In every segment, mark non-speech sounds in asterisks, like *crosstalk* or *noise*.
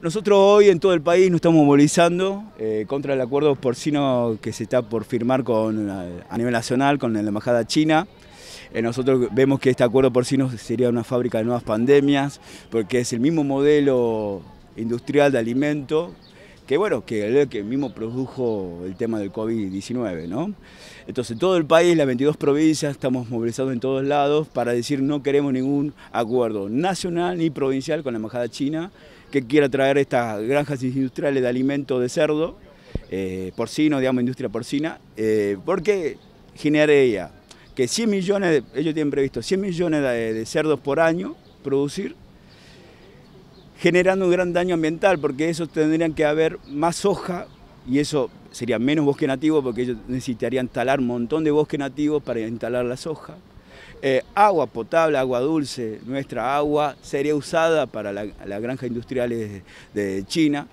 Nosotros hoy en todo el país nos estamos movilizando eh, contra el acuerdo porcino que se está por firmar con, a nivel nacional con la Embajada China. Eh, nosotros vemos que este acuerdo porcino sería una fábrica de nuevas pandemias, porque es el mismo modelo industrial de alimento que bueno, que el mismo produjo el tema del COVID-19, ¿no? Entonces todo el país, las 22 provincias, estamos movilizados en todos lados para decir no queremos ningún acuerdo nacional ni provincial con la embajada china que quiera traer estas granjas industriales de alimento de cerdo, eh, porcino, digamos industria porcina, eh, porque ella que 100 millones, ellos tienen previsto 100 millones de cerdos por año producir generando un gran daño ambiental, porque eso tendrían que haber más soja y eso sería menos bosque nativo porque ellos necesitarían talar un montón de bosque nativo para instalar la soja. Eh, agua potable, agua dulce, nuestra agua sería usada para las granjas industriales de, China,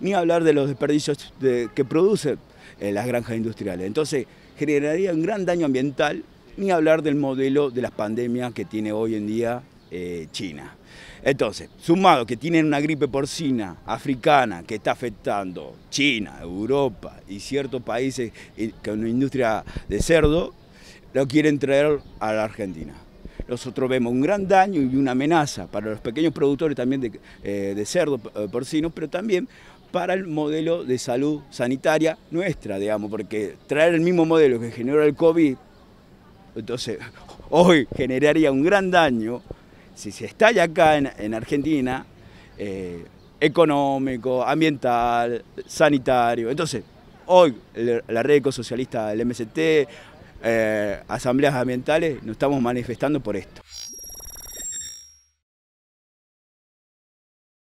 ni hablar de los desperdicios que producen eh, las granjas industriales. Entonces generaría un gran daño ambiental, ni hablar del modelo de las pandemias que tiene hoy en día eh, China. Entonces, sumado que tienen una gripe porcina africana que está afectando China, Europa y ciertos países eh, con una industria de cerdo, lo quieren traer a la Argentina. Nosotros vemos un gran daño y una amenaza para los pequeños productores también de, eh, de cerdo porcino, pero también para el modelo de salud sanitaria nuestra, digamos, porque traer el mismo modelo que generó el COVID, entonces *laughs* hoy generaría un gran daño si se estalla acá en, Argentina, eh, económico, ambiental, sanitario. Entonces, hoy la red ecosocialista el MST, eh, asambleas ambientales, nos estamos manifestando por esto.